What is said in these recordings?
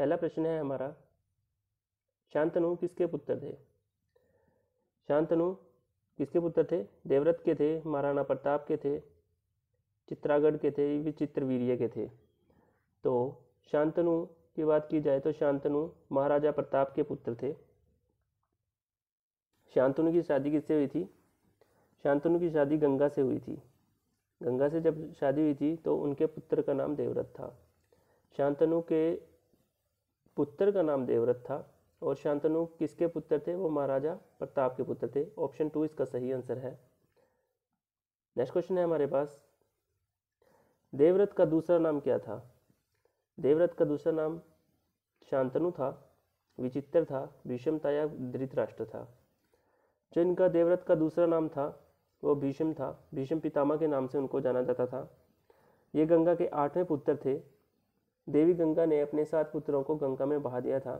पहला प्रश्न है हमारा शांतनु किसके पुत्र थे शांतनु किसके पुत्र थे देवव्रत के थे महाराणा प्रताप के थे चित्रागढ़ के थे विचित्रवीर्य के थे तो शांतनु की बात की जाए तो शांतनु महाराजा प्रताप के पुत्र थे शांतनु की शादी किससे हुई थी शांतनु की शादी गंगा से हुई थी गंगा से जब शादी हुई थी तो उनके पुत्र का नाम देवव्रत था शांतनु के पुत्र का नाम देवव्रत था और शांतनु किसके पुत्र थे वो महाराजा प्रताप के पुत्र थे ऑप्शन टू इसका सही आंसर है नेक्स्ट क्वेश्चन है हमारे पास देवव्रत का दूसरा नाम क्या था देवव्रत का दूसरा नाम शांतनु था विचित्र था भीषम था या धृतराष्ट्र था जो इनका देवव्रत का दूसरा नाम था वो भीषम था भीषम पितामह के नाम से उनको जाना जाता था ये गंगा के आठवें पुत्र थे देवी गंगा ने अपने सात पुत्रों को गंगा में बहा दिया था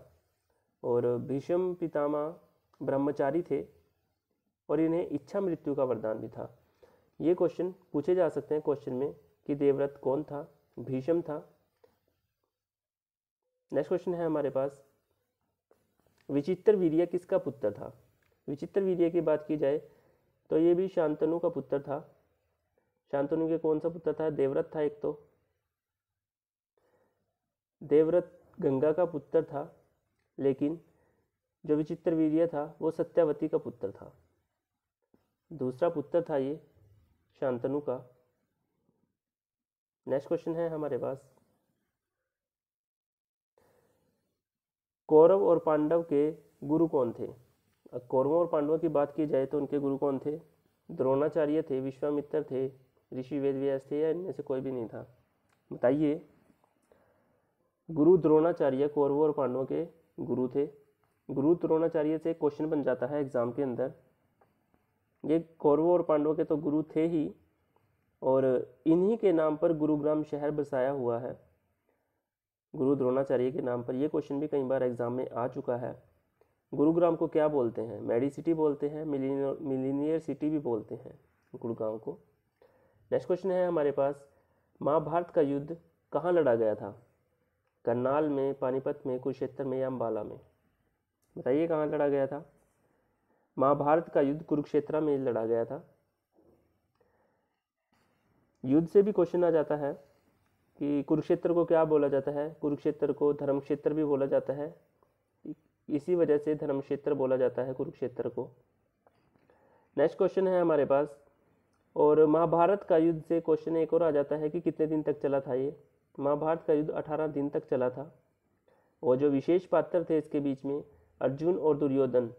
और भीष्म पितामा ब्रह्मचारी थे और इन्हें इच्छा मृत्यु का वरदान भी था ये क्वेश्चन पूछे जा सकते हैं क्वेश्चन में कि देवव्रत कौन था भीष्म था नेक्स्ट क्वेश्चन है हमारे पास विचित्र वीर्य किसका पुत्र था विचित्र वीर्य की बात की जाए तो ये भी शांतनु का पुत्र था शांतनु के कौन सा पुत्र था देवव्रत था एक तो देवव्रत गंगा का पुत्र था लेकिन जो विचित्र वीर्य था वो सत्यावती का पुत्र था दूसरा पुत्र था ये शांतनु का नेक्स्ट क्वेश्चन है हमारे पास कौरव और पांडव के गुरु कौन थे कौरवों और पांडवों की बात की जाए तो उनके गुरु कौन थे द्रोणाचार्य थे विश्वामित्र थे ऋषि वेदव्यास थे या इनमें से कोई भी नहीं था बताइए गुरु द्रोणाचार्य कौरवों और पांडवों के गुरु थे गुरु द्रोणाचार्य से क्वेश्चन बन जाता है एग्ज़ाम के अंदर ये कौरवों और पांडवों के तो गुरु थे ही और इन्हीं के नाम पर गुरुग्राम शहर बसाया हुआ है गुरु द्रोणाचार्य के नाम पर यह क्वेश्चन भी कई बार एग्ज़ाम में आ चुका है गुरुग्राम को क्या बोलते हैं मेडी सिटी बोलते हैं मिलीनियर सिटी भी बोलते हैं गुरुग्राम को नेक्स्ट क्वेश्चन है हमारे पास महाभारत का युद्ध कहाँ लड़ा गया था करनाल में पानीपत में कुरुक्षेत्र में या अम्बाला में बताइए कहाँ लड़ा गया था महाभारत का युद्ध कुरुक्षेत्र में लड़ा गया था युद्ध से भी क्वेश्चन आ जाता है कि कुरुक्षेत्र को क्या बोला जाता है कुरुक्षेत्र को धर्म क्षेत्र भी बोला जाता है इसी वजह से धर्म क्षेत्र बोला जाता है कुरुक्षेत्र को नेक्स्ट क्वेश्चन है हमारे पास और महाभारत का युद्ध से क्वेश्चन एक और आ जाता है कि कितने दिन तक चला था ये महाभारत का युद्ध अठारह दिन तक चला था और जो विशेष पात्र थे इसके बीच में अर्जुन और दुर्योधन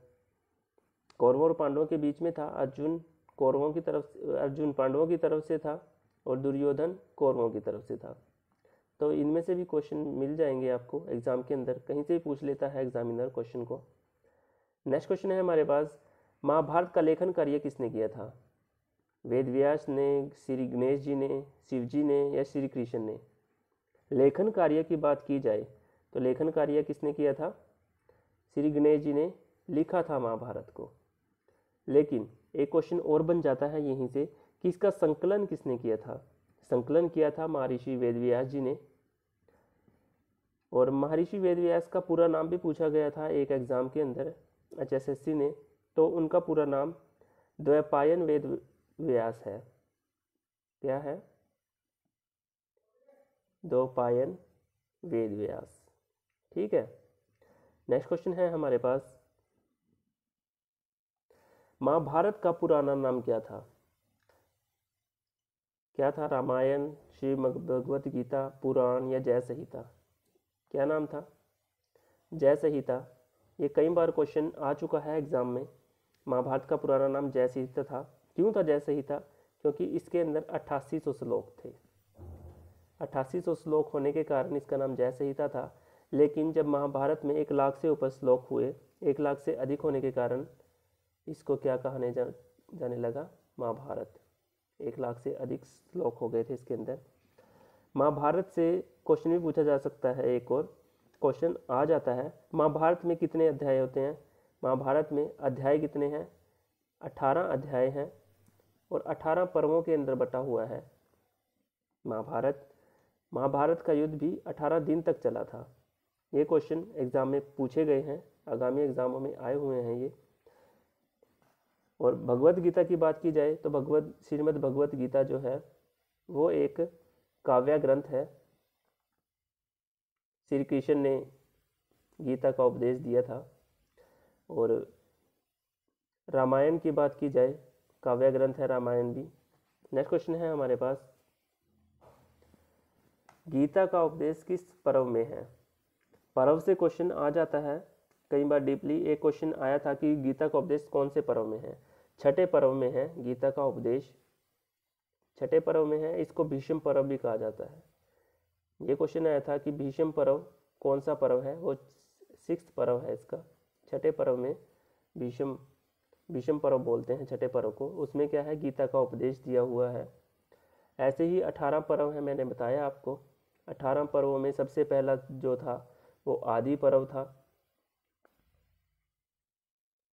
कौरवों और पांडवों के बीच में था अर्जुन कौरवों की तरफ अर्जुन पांडवों की तरफ से था और दुर्योधन कौरवों की तरफ से था तो इनमें से भी क्वेश्चन मिल जाएंगे आपको एग्ज़ाम के अंदर कहीं से भी पूछ लेता है एग्जामिनर क्वेश्चन को नेक्स्ट क्वेश्चन है हमारे पास महाभारत का लेखन कार्य किसने किया था वेद व्यास ने श्री गणेश जी ने शिव जी ने या श्री कृष्ण ने लेखन कार्य की बात की जाए तो लेखन कार्य किसने किया था श्री गणेश जी ने लिखा था महाभारत को लेकिन एक क्वेश्चन और बन जाता है यहीं से कि इसका संकलन किसने किया था संकलन किया था महर्षि वेदव्यास जी ने और महर्षि वेदव्यास का पूरा नाम भी पूछा गया था एक एग्ज़ाम के अंदर एच ने तो उनका पूरा नाम द्वैपायन वेद व्यास है क्या है दो पायन वेद व्यास ठीक है नेक्स्ट क्वेश्चन है हमारे पास महाभारत का पुराना नाम क्या था क्या था रामायण श्री भगवद गीता पुराण या जय संहिता क्या नाम था जय संहिता ये कई बार क्वेश्चन आ चुका है एग्ज़ाम में महाभारत का पुराना नाम जय संहिता था क्यों था जय संहिता क्योंकि इसके अंदर अट्ठासी सौ श्लोक थे अट्ठासी सौ श्लोक होने के कारण इसका नाम जय संहिता था लेकिन जब महाभारत में एक लाख से ऊपर श्लोक हुए एक लाख से अधिक होने के कारण इसको क्या कहने जा, जाने लगा महाभारत एक लाख से अधिक श्लोक हो गए थे इसके अंदर महाभारत से क्वेश्चन भी पूछा जा सकता है एक और क्वेश्चन आ जाता है महाभारत में कितने अध्याय होते हैं महाभारत में अध्याय कितने हैं अठारह अध्याय हैं और अठारह पर्वों के अंदर बटा हुआ है महाभारत महाभारत का युद्ध भी 18 दिन तक चला था ये क्वेश्चन एग्ज़ाम में पूछे गए हैं आगामी एग्ज़ामों में आए हुए हैं ये और भगवत गीता की बात की जाए तो भगवत श्रीमद भगवत गीता जो है वो एक काव्य ग्रंथ है श्री कृष्ण ने गीता का उपदेश दिया था और रामायण की बात की जाए काव्य ग्रंथ है रामायण भी नेक्स्ट क्वेश्चन है हमारे पास गीता का उपदेश किस पर्व में है पर्व से क्वेश्चन आ जाता है कई बार डीपली एक क्वेश्चन आया था कि गीता का उपदेश कौन से पर्व में है छठे पर्व में है गीता का उपदेश छठे पर्व में है इसको भीष्म पर्व भी कहा जाता है ये क्वेश्चन आया था कि भीष्म पर्व कौन सा पर्व है वो सिक्स पर्व है इसका छठे पर्व में भीष्म भीष्म पर्व बोलते हैं छठे पर्व को उसमें क्या है गीता का उपदेश दिया हुआ है ऐसे ही अठारह पर्व है मैंने बताया आपको अठारह पर्वों में सबसे पहला जो था वो आदि पर्व था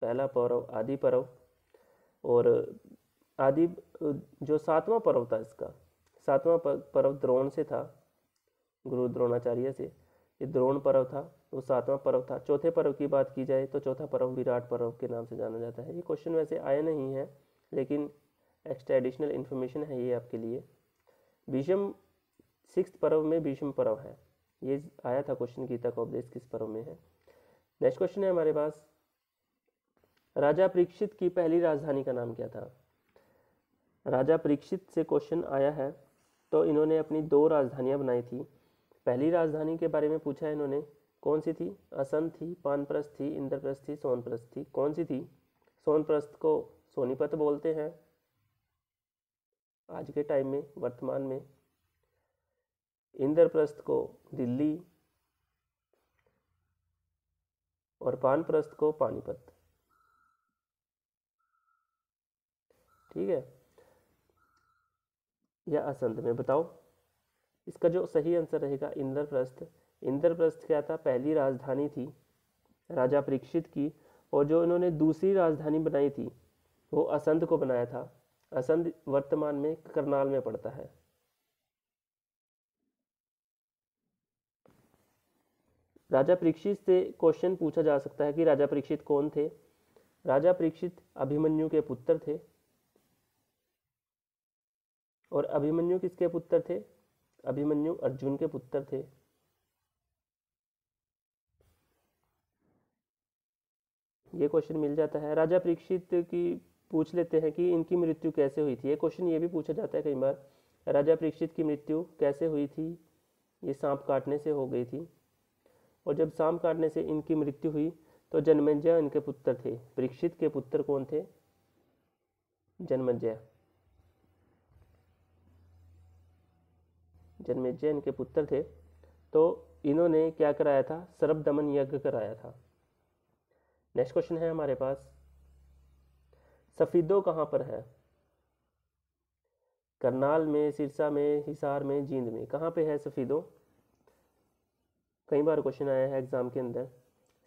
पहला पर्व आदि पर्व और आदि जो सातवां पर्व था इसका सातवां पर्व द्रोण से था गुरु द्रोणाचार्य से ये द्रोण पर्व था वो सातवां पर्व था चौथे पर्व की बात की जाए तो चौथा पर्व विराट पर्व के नाम से जाना जाता है ये क्वेश्चन वैसे आए नहीं है लेकिन एक्स्ट्रा एडिशनल इन्फॉर्मेशन है ये आपके लिए विषम सिक्स पर्व में भीष्म पर्व है ये आया था क्वेश्चन गीता का उपदेश किस पर्व में है नेक्स्ट क्वेश्चन है हमारे पास राजा परीक्षित की पहली राजधानी का नाम क्या था राजा परीक्षित से क्वेश्चन आया है तो इन्होंने अपनी दो राजधानियाँ बनाई थी पहली राजधानी के बारे में पूछा है इन्होंने कौन सी थी असम थी पानप्रस्थ थी इंद्रप्रस्थ थी सोनप्रस्थ थी कौन सी थी सोनप्रस्थ को सोनीपत बोलते हैं आज के टाइम में वर्तमान में इंद्रप्रस्थ को दिल्ली और पानप्रस्थ को पानीपत ठीक है या असंत में बताओ इसका जो सही आंसर रहेगा इंद्रप्रस्थ इंद्रप्रस्थ क्या था पहली राजधानी थी राजा परीक्षित की और जो इन्होंने दूसरी राजधानी बनाई थी वो असंत को बनाया था असंत वर्तमान में करनाल में पड़ता है राजा परीक्षित से क्वेश्चन पूछा जा सकता है कि राजा परीक्षित कौन थे राजा परीक्षित अभिमन्यु के पुत्र थे और अभिमन्यु किसके पुत्र थे अभिमन्यु अर्जुन के पुत्र थे ये क्वेश्चन मिल जाता है राजा परीक्षित की पूछ लेते हैं कि इनकी मृत्यु कैसे हुई थी ये क्वेश्चन ये भी पूछा जाता है कई बार राजा परीक्षित की मृत्यु कैसे हुई थी ये सांप काटने से हो गई थी और जब शाम काटने से इनकी मृत्यु हुई तो जन्मजय इनके पुत्र थे परीक्षित के पुत्र कौन थे जन्मंजय जन्मेजय इनके पुत्र थे तो इन्होंने क्या कराया था सर्व दमन यज्ञ कराया था नेक्स्ट क्वेश्चन है हमारे पास सफ़ीदो कहाँ पर है करनाल में सिरसा में हिसार में जींद में कहाँ पे है सफ़ीदो कई बार क्वेश्चन आया है एग्ज़ाम के अंदर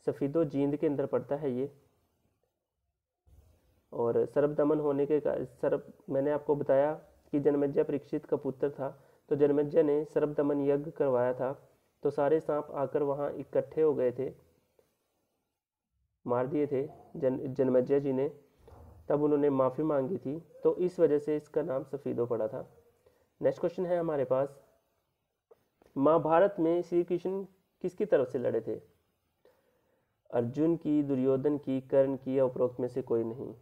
सफ़ीदो जींद के अंदर पड़ता है ये और सरब दमन होने के सरब मैंने आपको बताया कि जनमज्जा परीक्षित का पुत्र था तो जनमज्जा ने सरब दमन यज्ञ करवाया था तो सारे सांप आकर वहाँ इकट्ठे हो गए थे मार दिए थे जन जनमज्जा जी ने तब उन्होंने माफ़ी मांगी थी तो इस वजह से इसका नाम सफ़ीदो पड़ा था नेक्स्ट क्वेश्चन है हमारे पास महाभारत में श्री कृष्ण किसकी तरफ से लड़े थे अर्जुन की दुर्योधन की कर्ण की या उपरोक्त में से कोई नहीं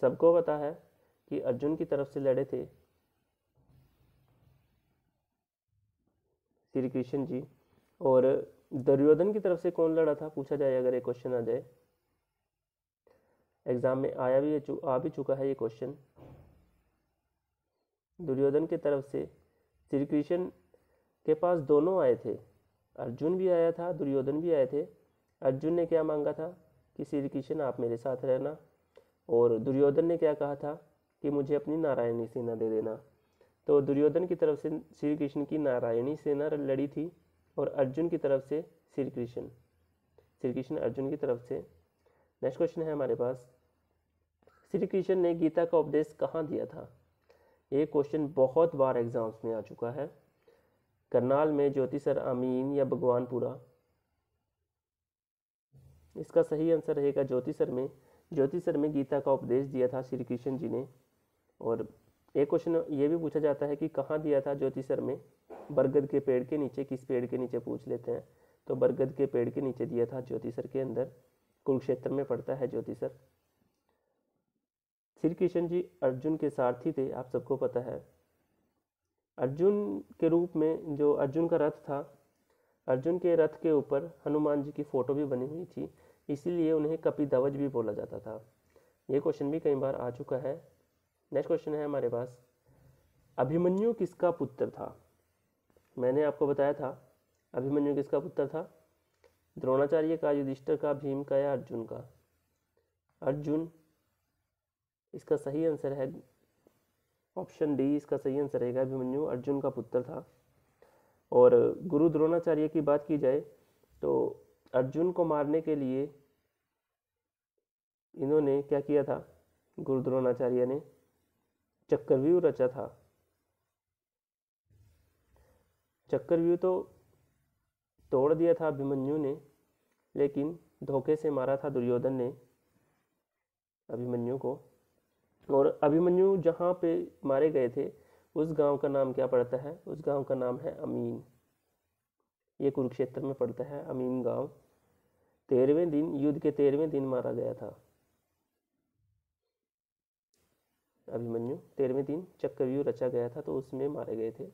सबको पता है कि अर्जुन की तरफ से लड़े थे श्री कृष्ण जी और दुर्योधन की तरफ से कौन लड़ा था पूछा जाए अगर ये क्वेश्चन आ जाए एग्जाम में आया भी आ भी चुका है ये क्वेश्चन दुर्योधन की तरफ से श्री कृष्ण के पास दोनों आए थे अर्जुन भी आया था दुर्योधन भी आए थे अर्जुन ने क्या मांगा था कि श्री कृष्ण आप मेरे साथ रहना और दुर्योधन ने क्या कहा था कि मुझे अपनी नारायणी सेना दे देना तो दुर्योधन की तरफ से श्री कृष्ण की नारायणी सेना लड़ी थी और अर्जुन की तरफ से श्री कृष्ण श्री कृष्ण अर्जुन की तरफ से नेक्स्ट क्वेश्चन है हमारे पास श्री कृष्ण ने गीता का उपदेश कहाँ दिया था ये क्वेश्चन बहुत बार एग्जाम्स में आ चुका है करनाल में ज्योतिसर अमीन आमीन या भगवानपुरा इसका सही आंसर रहेगा ज्योतिसर में ज्योतिसर में गीता का उपदेश दिया था श्री कृष्ण जी ने और एक क्वेश्चन ये भी पूछा जाता है कि कहाँ दिया था ज्योतिसर में बरगद के पेड़ के नीचे किस पेड़ के नीचे पूछ लेते हैं तो बरगद के पेड़ के नीचे दिया था ज्योतिसर के अंदर कुरुक्षेत्र में पड़ता है ज्योतिसर श्री कृष्ण जी अर्जुन के सारथी थे आप सबको पता है अर्जुन के रूप में जो अर्जुन का रथ था अर्जुन के रथ के ऊपर हनुमान जी की फ़ोटो भी बनी हुई थी इसीलिए उन्हें धवज भी बोला जाता था ये क्वेश्चन भी कई बार आ चुका है नेक्स्ट क्वेश्चन है हमारे पास अभिमन्यु किसका पुत्र था मैंने आपको बताया था अभिमन्यु किसका पुत्र था द्रोणाचार्य का युधिष्ठर का भीम का या अर्जुन का अर्जुन इसका सही आंसर है ऑप्शन डी इसका सही आंसर रहेगा अभिमन्यु अर्जुन का पुत्र था और गुरु द्रोणाचार्य की बात की जाए तो अर्जुन को मारने के लिए इन्होंने क्या किया था गुरु द्रोणाचार्य ने चक्रव्यूह रचा था चक्रव्यूह तो तोड़ दिया था अभिमन्यु ने लेकिन धोखे से मारा था दुर्योधन ने अभिमन्यु को और अभिमन्यु जहाँ पे मारे गए थे उस गांव का नाम क्या पड़ता है उस गांव का नाम है अमीन ये कुरुक्षेत्र में पड़ता है अमीन गांव तेरहवें दिन युद्ध के तेरहवें दिन मारा गया था अभिमन्यु तेरहवें दिन चक्रव्यूह रचा गया था तो उसमें मारे गए थे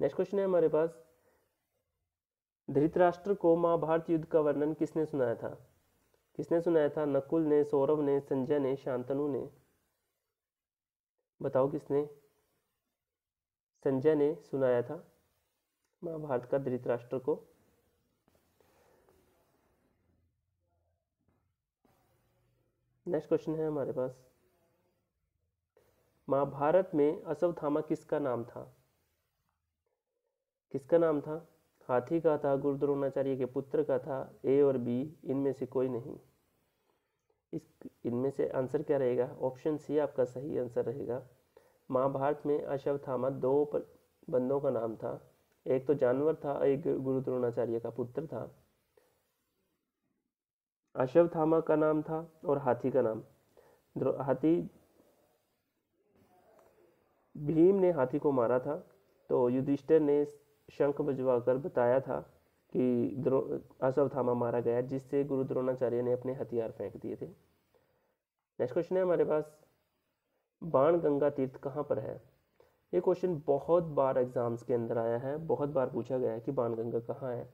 नेक्स्ट क्वेश्चन है हमारे पास धृतराष्ट्र को महाभारत युद्ध का वर्णन किसने सुनाया था किसने सुनाया था नकुल ने सौरभ ने संजय ने शांतनु ने बताओ किसने संजय ने सुनाया था महाभारत का धृतराष्ट्र को नेक्स्ट क्वेश्चन है हमारे पास महाभारत में अश्वथामा किसका नाम था किसका नाम था हाथी का था गुरु द्रोणाचार्य के पुत्र का था ए और बी इनमें से कोई नहीं इस इनमें से आंसर क्या रहेगा ऑप्शन सी आपका सही आंसर रहेगा महाभारत में अश्वत्थामा दो बंदों का नाम था एक तो जानवर था एक गुरु द्रोणाचार्य का पुत्र था अश्वत्थामा का नाम था और हाथी का नाम हाथी भीम ने हाथी को मारा था तो युधिष्ठिर ने शंख बजवा कर बताया था कि द्रो अश्वत्थामा मारा गया जिससे गुरु द्रोणाचार्य ने अपने हथियार फेंक दिए थे नेक्स्ट क्वेश्चन है हमारे पास बाण गंगा तीर्थ कहाँ पर है ये क्वेश्चन बहुत बार एग्जाम्स के अंदर आया है बहुत बार पूछा गया है कि बाण गंगा कहाँ है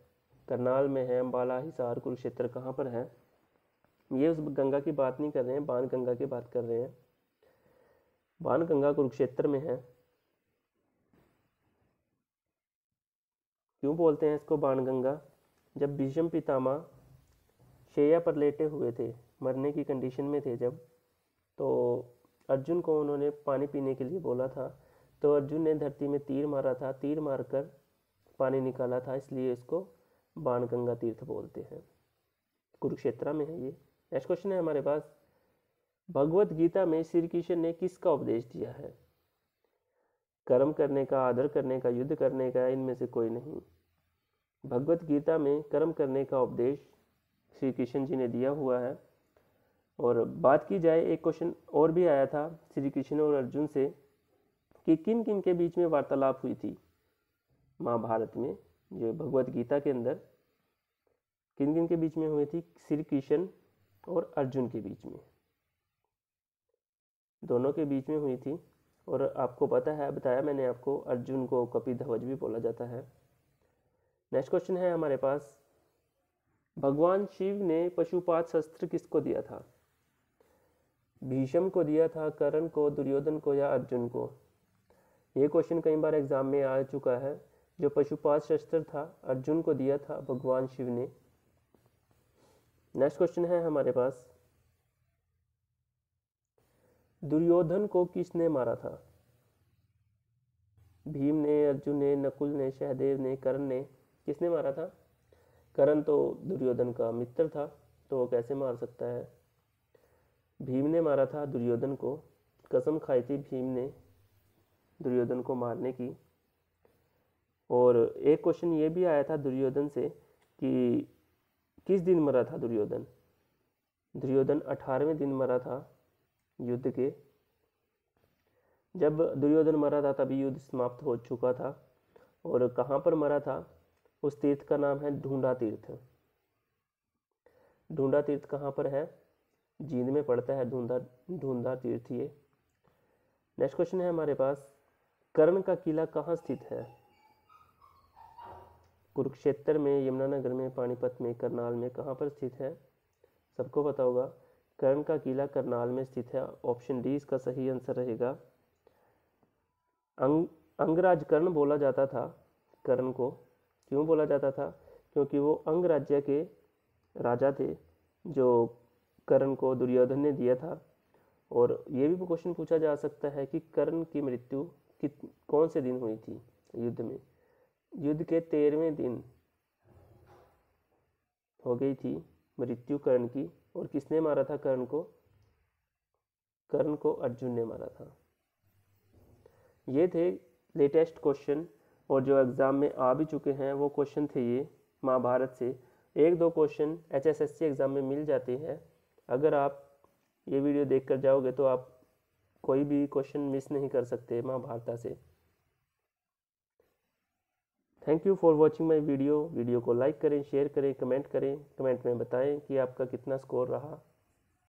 करनाल में है अम्बाला हिसार कुरुक्षेत्र कहाँ पर है ये उस गंगा की बात नहीं कर रहे हैं बाण गंगा की बात कर रहे हैं बाण गंगा कुरुक्षेत्र में है क्यों बोलते हैं इसको बाणगंगा जब भीष्म पितामह शैया पर लेटे हुए थे मरने की कंडीशन में थे जब तो अर्जुन को उन्होंने पानी पीने के लिए बोला था तो अर्जुन ने धरती में तीर मारा था तीर मारकर पानी निकाला था इसलिए इसको बाणगंगा तीर्थ बोलते हैं कुरुक्षेत्रा में है ये नेक्स्ट क्वेश्चन है हमारे पास भगवत गीता में श्री कृष्ण ने किसका उपदेश दिया है कर्म करने का आदर करने का युद्ध करने का इनमें से कोई नहीं भगवत गीता में कर्म करने का उपदेश श्री कृष्ण जी ने दिया हुआ है और बात की जाए एक क्वेश्चन और भी आया था श्री कृष्ण और अर्जुन से कि किन किन के बीच में वार्तालाप हुई थी महाभारत में जो भगवत गीता के अंदर किन किन के बीच में हुई थी श्री कृष्ण और अर्जुन के बीच में दोनों के बीच में हुई थी और आपको पता है बताया मैंने आपको अर्जुन को कपिध्वज भी बोला जाता है नेक्स्ट क्वेश्चन है हमारे पास भगवान शिव ने पशुपात शस्त्र किसको दिया था भीषम को दिया था करण को दुर्योधन को या अर्जुन को ये क्वेश्चन कई बार एग्जाम में आ चुका है जो पशुपात शस्त्र था अर्जुन को दिया था भगवान शिव ने नेक्स्ट क्वेश्चन है हमारे पास दुर्योधन को किसने मारा था भीम ने अर्जुन ने नकुल ने सहदेव ने करण ने किसने मारा था करण तो दुर्योधन का मित्र था तो वो कैसे मार सकता है भीम ने मारा था दुर्योधन को कसम खाई थी भीम ने दुर्योधन को मारने की और एक क्वेश्चन ये भी आया था दुर्योधन से कि किस दिन मरा था दुर्योधन दुर्योधन अठारहवें दिन मरा था युद्ध के जब दुर्योधन मरा था तभी युद्ध समाप्त हो चुका था और कहाँ पर मरा था उस तीर्थ का नाम है ढूंढा तीर्थ ढूंढा तीर्थ कहाँ पर है जींद में पड़ता है ढूंढा ढूंढा तीर्थ ये नेक्स्ट क्वेश्चन है हमारे पास कर्ण का किला कहाँ स्थित है कुरुक्षेत्र में यमुनानगर में पानीपत में करनाल में कहाँ पर स्थित है सबको पता होगा कर्ण का किला करनाल में स्थित है ऑप्शन डी इसका सही आंसर रहेगा अंग अंगराज कर्ण बोला जाता था कर्ण को क्यों बोला जाता था क्योंकि वो अंग राज्य के राजा थे जो कर्ण को दुर्योधन ने दिया था और ये भी क्वेश्चन पूछा जा सकता है कि कर्ण की मृत्यु कित कौन से दिन हुई थी युद्ध में युद्ध के तेरहवें दिन हो गई थी मृत्यु कर्ण की और किसने मारा था कर्ण को कर्ण को अर्जुन ने मारा था ये थे लेटेस्ट क्वेश्चन और जो एग्ज़ाम में आ भी चुके हैं वो क्वेश्चन थे ये महाभारत से एक दो क्वेश्चन एच एग्ज़ाम में मिल जाते हैं अगर आप ये वीडियो देख कर जाओगे तो आप कोई भी क्वेश्चन मिस नहीं कर सकते महाभारता से thank you for watching my video वीडियो को लाइक करें शेयर करें कमेंट करें कमेंट में बताएं कि आपका कितना स्कोर रहा